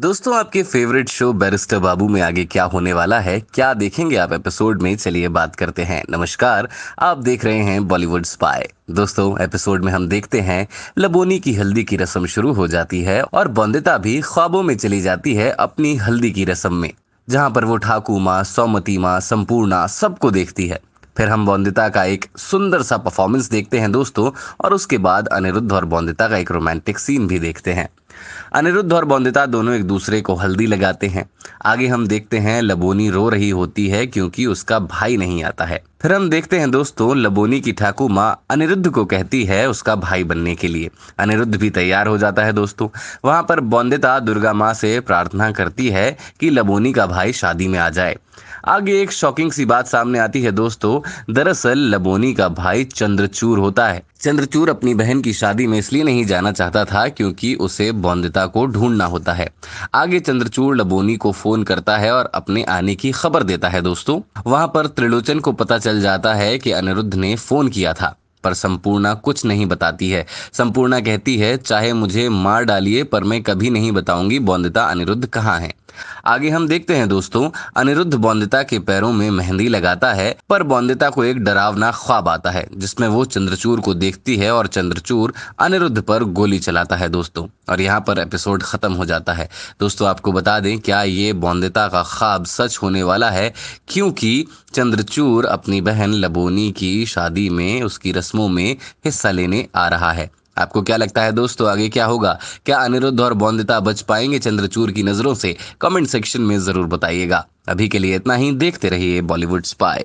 दोस्तों आपके favourite show barrister बाबू में आगे क्या होने वाला है क्या देखेंगे आप एपिसोड में चलिए बात करते हैं नमस्कार आप देख रहे हैं बॉलीवुड स्पाई दोस्तों एपिसोड में हम देखते हैं लबोनी की हल्दी की रस्म शुरू हो जाती है और बंदिता भी ख्वाबों में चली जाती है अपनी हल्दी की रस्म में जहाँ पर वो ठाकू माँ सौमती माँ संपूर्णा सबको देखती है फिर हम बंदिता का एक सुंदर सा परफॉर्मेंस देखते हैं दोस्तों और उसके बाद अनिरुद्ध और बंदिता का एक रोमांटिक सीन भी देखते हैं अनिरुद्ध और बौंदिता दोनों एक दूसरे को हल्दी लगाते हैं आगे हम देखते हैं लबोनी रो रही होती है क्योंकि उसका भाई नहीं आता है फिर हम देखते हैं दोस्तों लबोनी की ठाकू माँ अनिरुद्ध को कहती है उसका भाई बनने के लिए अनिरुद्ध भी तैयार हो जाता है दोस्तों वहां पर बौंदिता दुर्गा माँ से प्रार्थना करती है कि लबोनी का भाई शादी में आ जाए आगे एक शॉकिंग सी बात सामने आती है दोस्तों दरअसल लबोनी का भाई चंद्रचूर होता है चंद्रचूर अपनी बहन की शादी में इसलिए नहीं जाना चाहता था क्योंकि उसे बौंदिता को ढूंढना होता है आगे चंद्रचूड़ लबोनी को फोन करता है और अपने आने की खबर देता है दोस्तों वहां पर त्रिलोचन को पता चल जाता है कि अनिरुद्ध ने फोन किया था पर संपूर्णा कुछ नहीं बताती है संपूर्णा कहती है चाहे मुझे मार डालिए पर मैं कभी नहीं बताऊंगी बौंदिता अनिरुद्ध कहाँ है आगे हम देखते हैं दोस्तों अनिरुद्ध बौंदिता के पैरों में मेहंदी लगाता है पर बौंदिता को एक डरावना ख्वाब आता है जिसमें वो चंद्रचूर को देखती है और चंद्रचूर अनिरुद्ध पर गोली चलाता है दोस्तों और यहाँ पर एपिसोड खत्म हो जाता है दोस्तों आपको बता दें क्या ये बौंदिता का ख्वाब सच होने वाला है क्योंकि चंद्रचूर अपनी बहन लबोनी की शादी में उसकी रस्म रस्मों में हिस्सा लेने आ रहा है आपको क्या लगता है दोस्तों आगे क्या होगा क्या अनिरुद्ध और बौंदिता बच पाएंगे चंद्रचूर की नजरों से कमेंट सेक्शन में जरूर बताइएगा अभी के लिए इतना ही देखते रहिए बॉलीवुड स्पाई